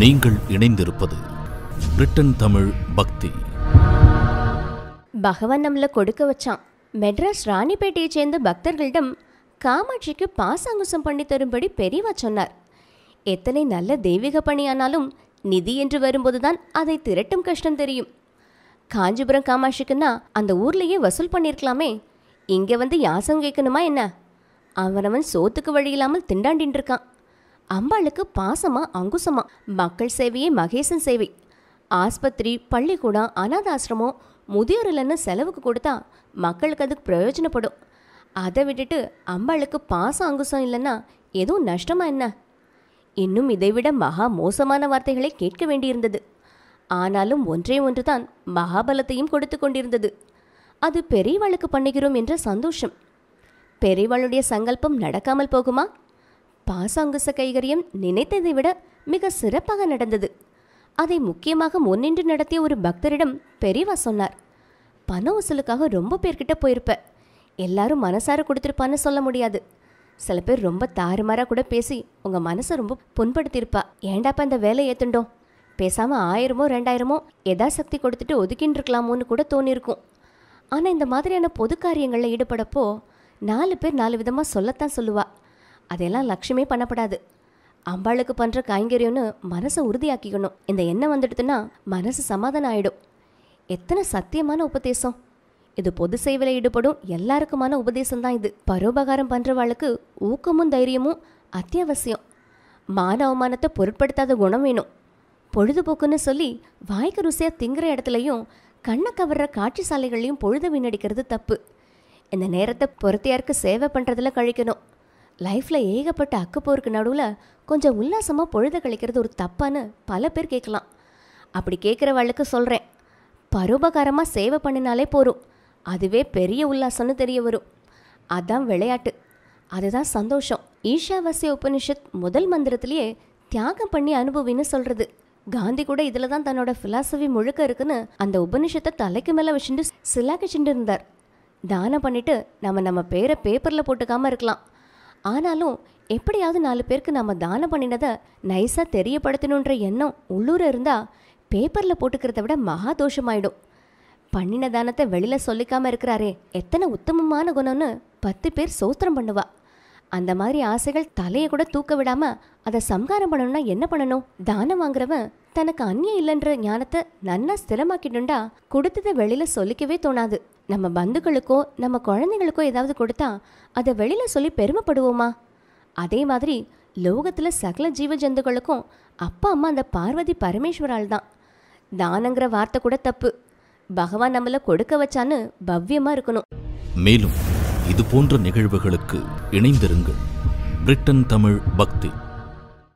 நீங்கள் இணைந்திருப்பது பிரிட்டன் தமிழ் பக்தி பகவான் நம்மளை கொடுக்க வச்சான் மெட்ராஸ் ராணிப்பேட்டையை சேர்ந்த பக்தர்களிடம் காமாட்சிக்கு பாசாங்குசம் பண்ணி தரும்படி பெரியவா சொன்னார் எத்தனை நல்ல தெய்வீக பணியானாலும் நிதி என்று வரும்போதுதான் அதை திரட்டும் கஷ்டம் தெரியும் காஞ்சிபுரம் காமாட்சிக்குன்னா அந்த ஊர்லேயே வசூல் பண்ணியிருக்கலாமே இங்கே வந்து யாசம் கேட்கணுமா என்ன அவனவன் சோத்துக்கு வழி இல்லாமல் திண்டாண்டின் இருக்கான் அம்பாளுக்கு பாசமா அங்குசமா மக்கள் சேவையே மகேசன் சேவை ஆஸ்பத்திரி பள்ளிக்கூடம் அனாதாசிரமம் முதியோர் இல்லைன்னு செலவுக்கு கொடுத்தா மக்களுக்கு அதுக்கு பிரயோஜனப்படும் அதை விட்டுட்டு அம்பாளுக்கு பாசம் அங்குசம் இல்லைன்னா எதுவும் நஷ்டமா என்ன இன்னும் இதைவிட மகா மோசமான வார்த்தைகளை கேட்க வேண்டியிருந்தது ஆனாலும் ஒன்றே ஒன்றுதான் மகாபலத்தையும் கொடுத்து கொண்டிருந்தது அது பெரியவாளுக்கு பண்ணுகிறோம் என்ற சந்தோஷம் பெரியவாளுடைய சங்கல்பம் நடக்காமல் போகுமா பாசாங்குச கைகரியம் நினைத்ததை விட மிக சிறப்பாக நடந்தது அதை முக்கியமாக முன்னின்று நடத்திய ஒரு பக்தரிடம் பெரியவா சொன்னார் பண வசூலுக்காக ரொம்ப பேர்கிட்ட போயிருப்ப எல்லாரும் மனசார கொடுத்துருப்பான்னு சொல்ல முடியாது சில பேர் ரொம்ப தாறுமாறாக கூட பேசி உங்கள் மனசை ரொம்ப புண்படுத்தியிருப்பா ஏண்டாப்பா இந்த வேலை ஏற்றுண்டோம் பேசாமல் ஆயிரமோ ரெண்டாயிரமோ எதாசக்தி கொடுத்துட்டு ஒதுக்கின்னு இருக்கலாமோன்னு கூட தோணியிருக்கும் ஆனால் இந்த மாதிரியான பொது காரியங்களில் ஈடுபடப்போ நாலு பேர் நாலு விதமாக சொல்லத்தான் சொல்லுவாள் அதெல்லாம் லட்சுமே பண்ணப்படாது அம்பாளுக்கு பண்ணுற காய்கறியும்னு மனசை உறுதியாக்கிக்கணும் இந்த எண்ணம் வந்துடுதுன்னா மனசு சமாதானம் ஆகிடும் எத்தனை சத்தியமான உபதேசம் இது பொது சேவையில் ஈடுபடும் எல்லாருக்குமான உபதேசம் தான் இது பரோபகாரம் பண்ணுறவாளுக்கு ஊக்கமும் தைரியமும் அத்தியாவசியம் மான அவமானத்தை பொருட்படுத்தாத குணம் வேணும் பொழுதுபோக்குன்னு சொல்லி வாய்க்கு ருசியாக திங்குற இடத்துலையும் கண்ணை கவர்ற காட்சி சாலைகள்லையும் பொழுது வீணடிக்கிறது தப்பு இந்த நேரத்தை பொறுத்தையாருக்கு சேவை பண்ணுறதுல கழிக்கணும் லைஃப்பில் ஏகப்பட்ட அக்கப்போருக்கு நடுவில் கொஞ்சம் உல்லாசமாக பொழுத கழிக்கிறது ஒரு தப்பான்னு பல பேர் கேட்கலாம் அப்படி கேட்குறவாளுக்கு சொல்கிறேன் பரோபகாரமாக சேவை பண்ணினாலே போகும் அதுவே பெரிய உல்லாசம்னு தெரிய வரும் அதுதான் விளையாட்டு அதுதான் சந்தோஷம் ஈஷாவாசிய உபனிஷத் முதல் மந்திரத்திலேயே தியாகம் பண்ணி அனுபவின்னு சொல்கிறது காந்தி கூட இதில் தான் தன்னோட ஃபிலாசபி முழுக்க இருக்குன்னு அந்த உபனிஷத்தை தலைக்கு மேலே வச்சுட்டு சிலாக்கிச்சுட்டு இருந்தார் தானம் பண்ணிவிட்டு நம்ம நம்ம பேரை பேப்பரில் போட்டுக்காமல் இருக்கலாம் ஆனாலும் எப்படியாவது நாலு பேருக்கு நம்ம தானம் பண்ணினதை நைஸாக தெரியப்படுத்தணுன்ற எண்ணம் உள்ளூர இருந்தால் பேப்பரில் போட்டுக்கிறத விட மகா தோஷமாயிடும் பண்ணின தானத்தை வெளியில் சொல்லிக்காமல் இருக்கிறாரே எத்தனை உத்தமமான குணம்னு பத்து பேர் சோத்திரம் பண்ணுவாள் அந்த மாதிரி ஆசைகள் தலையை கூட தூக்க விடாம அதை சம்காரம் பண்ணணும்னா என்ன பண்ணணும் தானம் வாங்குறவன் தனக்கு அந்நியம் இல்லைன்ற ஞானத்தை நன்னா ஸ்திரமாக்கிட்டுண்டா கொடுத்ததை வெளியில சொல்லிக்கவே தோணாது நம்ம பந்துக்களுக்கோ நம்ம குழந்தைங்களுக்கோ ஏதாவது கொடுத்தா அதை வெளியில சொல்லி பெருமைப்படுவோமா அதே மாதிரி லோகத்துல சகல ஜீவ ஜந்துக்களுக்கும் அப்பா அம்மா அந்த பார்வதி பரமேஸ்வரால் தான் தானங்கிற வார்த்தை கூட தப்பு பகவான் நம்மளை கொடுக்க வச்சான்னு பவ்யமா இருக்கணும் மேலும் இது போன்ற நிகழ்வுகளுக்கு இணைந்திருங்கள் பிரிட்டன் தமிழ் பக்தி